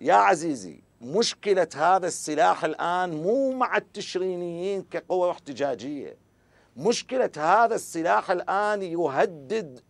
يا عزيزي مشكلة هذا السلاح الآن مو مع التشرينيين كقوة احتجاجية مشكلة هذا السلاح الآن يهدد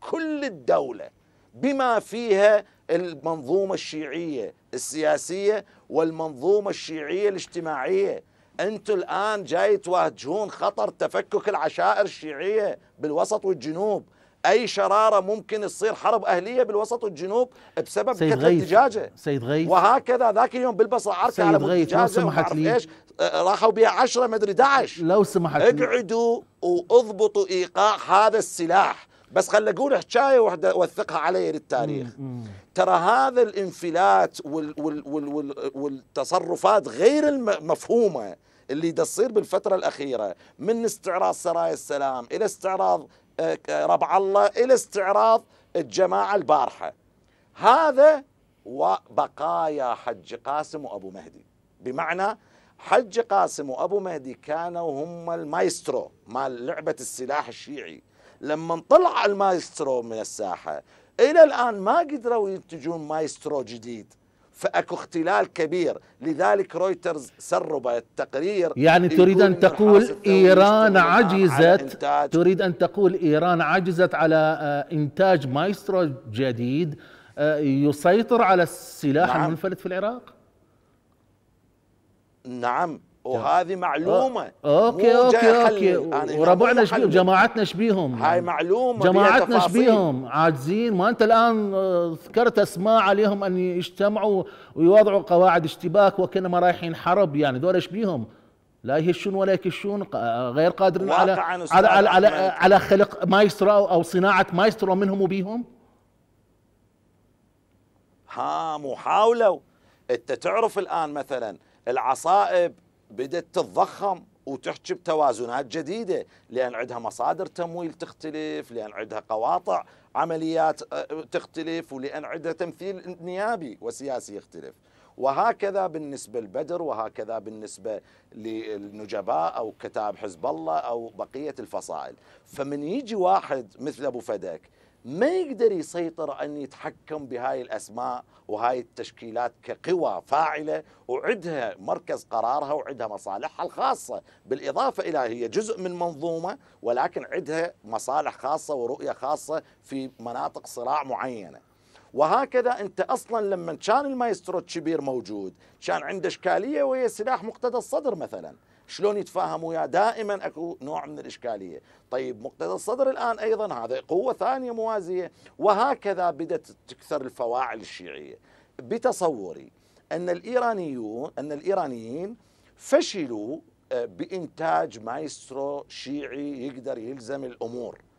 كل الدولة بما فيها المنظومة الشيعية السياسية والمنظومة الشيعية الاجتماعية أنتم الآن جاي تواجهون خطر تفكك العشائر الشيعية بالوسط والجنوب اي شراره ممكن تصير حرب اهليه بالوسط والجنوب بسبب كثره الدجاجه سيد غيث وهكذا ذاك اليوم بالبصره عركه على غيث لو سمحت لي ايش آه، راحوا بها 10 ما ادري 11 لو سمحت لي اقعدوا واضبطوا ايقاع هذا السلاح بس خل اقول حكايه واحده وثقها علي للتاريخ مم. ترى هذا الانفلات وال وال وال وال والتصرفات غير المفهومه اللي دا تصير بالفترة الأخيرة من استعراض سرايا السلام إلى استعراض آه، آه، ربع الله إلى استعراض الجماعة البارحة هذا وبقايا حج قاسم وأبو مهدي بمعنى حج قاسم وأبو مهدي كانوا هم المايسترو مال لعبة السلاح الشيعي لما طلع المايسترو من الساحة إلى الآن ما قدروا ينتجون مايسترو جديد فأكو اختلال كبير لذلك رويترز سرب التقرير يعني تريد أن تقول إيران عجزت تريد أن تقول إيران عجزت على آه، إنتاج مايسترو جديد آه، يسيطر على السلاح نعم. المنفلت في العراق نعم وهذه معلومه اوكي اوكي اوكي يعني وربعنا شبيهم جماعتنا شبيهم هاي يعني. معلومه جماعتنا شبيهم عاجزين ما انت الان آه، ذكرت اسماء عليهم ان يجتمعوا ويوضعوا قواعد اشتباك وكانما رايحين حرب يعني دول شبيهم لا يهشون ولا يكشون غير قادرين على على على, على, على خلق مايسترو او صناعه مايسترو منهم وبيهم ها محاوله انت تعرف الان مثلا العصائب بدت تتضخم وتحكي بتوازنات جديدة لأن عندها مصادر تمويل تختلف لأن عندها قواطع عمليات آه، تختلف ولأن عندها تمثيل نيابي وسياسي يختلف وهكذا بالنسبة للبدر وهكذا بالنسبة للنجباء أو كتاب حزب الله أو بقية الفصائل فمن يجي واحد مثل أبو فدك ما يقدر يسيطر أن يتحكم بهاي الأسماء وهاي التشكيلات كقوى فاعلة وعدها مركز قرارها وعدها مصالحها الخاصة بالإضافة إلى هي جزء من منظومة ولكن عدها مصالح خاصة ورؤية خاصة في مناطق صراع معينة وهكذا انت اصلا لما كان المايسترو الكبير موجود كان عنده اشكاليه وهي سلاح مقتدى الصدر مثلا شلون يتفاهم وياه دائما اكو نوع من الاشكاليه طيب مقتدى الصدر الان ايضا هذا قوه ثانيه موازيه وهكذا بدات تكثر الفواعل الشيعيه بتصوري ان الايرانيون ان الايرانيين فشلوا آه، بانتاج مايسترو شيعي يقدر يلزم الامور